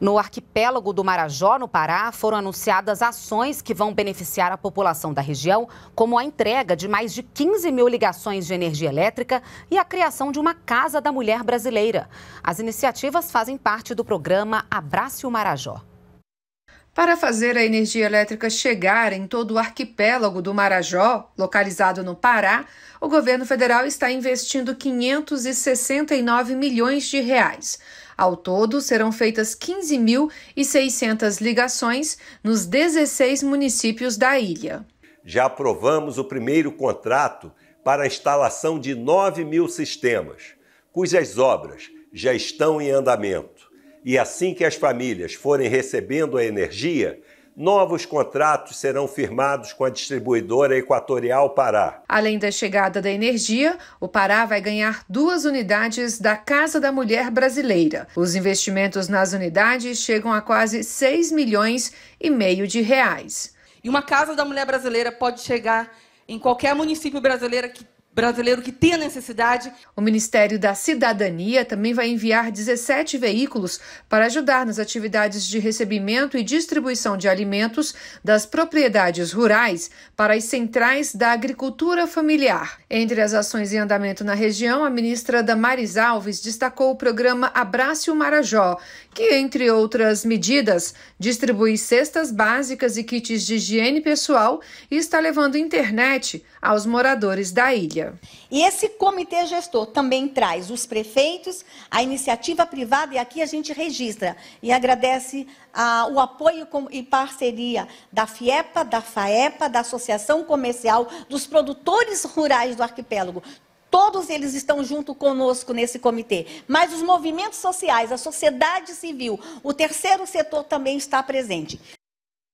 No arquipélago do Marajó, no Pará, foram anunciadas ações que vão beneficiar a população da região, como a entrega de mais de 15 mil ligações de energia elétrica e a criação de uma Casa da Mulher Brasileira. As iniciativas fazem parte do programa Abrace o Marajó. Para fazer a energia elétrica chegar em todo o arquipélago do Marajó, localizado no Pará, o governo federal está investindo 569 milhões de reais. Ao todo, serão feitas 15.600 ligações nos 16 municípios da ilha. Já aprovamos o primeiro contrato para a instalação de 9 mil sistemas, cujas obras já estão em andamento. E assim que as famílias forem recebendo a energia, novos contratos serão firmados com a distribuidora Equatorial Pará. Além da chegada da energia, o Pará vai ganhar duas unidades da Casa da Mulher Brasileira. Os investimentos nas unidades chegam a quase 6 milhões e meio de reais. E uma Casa da Mulher Brasileira pode chegar em qualquer município brasileiro que brasileiro que tem a necessidade. O Ministério da Cidadania também vai enviar 17 veículos para ajudar nas atividades de recebimento e distribuição de alimentos das propriedades rurais para as centrais da agricultura familiar. Entre as ações em andamento na região, a ministra Damares Alves destacou o programa Abrace o Marajó, que, entre outras medidas, distribui cestas básicas e kits de higiene pessoal e está levando internet aos moradores da ilha dia. E esse comitê gestor também traz os prefeitos, a iniciativa privada, e aqui a gente registra e agradece ah, o apoio com, e parceria da FIEPA, da FAEPA, da Associação Comercial, dos produtores rurais do arquipélago. Todos eles estão junto conosco nesse comitê. Mas os movimentos sociais, a sociedade civil, o terceiro setor também está presente.